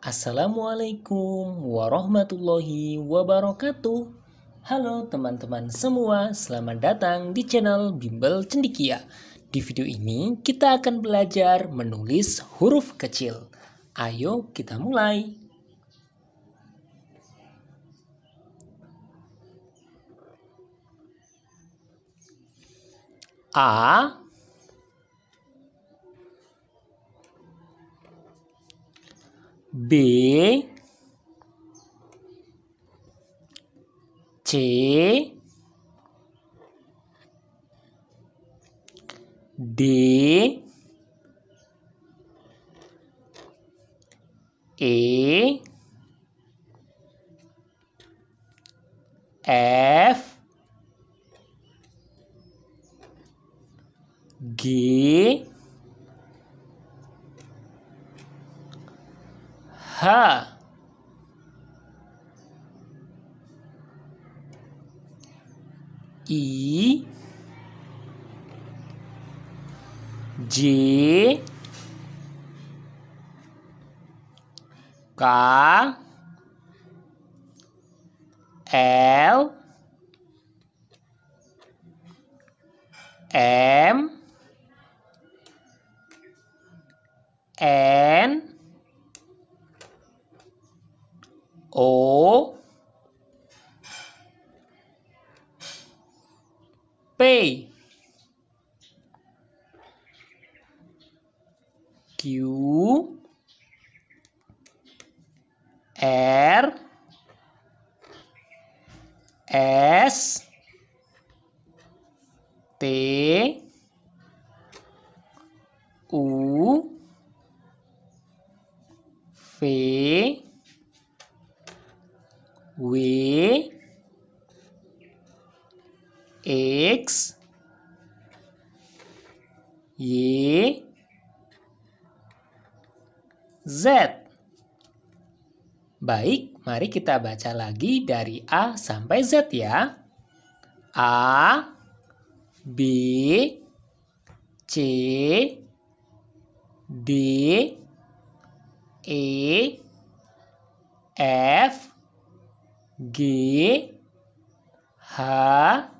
Assalamualaikum warahmatullahi wabarakatuh. Halo teman-teman semua, selamat datang di channel Bimbel Cendikia. Di video ini kita akan belajar menulis huruf kecil. Ayo kita mulai. A B C D E F G H, i j k l m m P Q R S T U V W X Y Z Baik, mari kita baca lagi dari A sampai Z ya. A B C D E F G H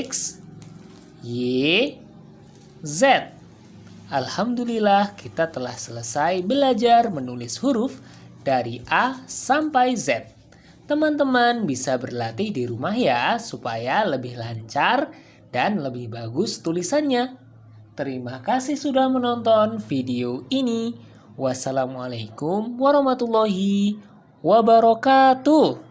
X, Y, Z. Alhamdulillah kita telah selesai belajar menulis huruf dari A sampai Z. Teman-teman bisa berlatih di rumah ya supaya lebih lancar dan lebih bagus tulisannya. Terima kasih sudah menonton video ini. Wassalamualaikum warahmatullahi wabarakatuh.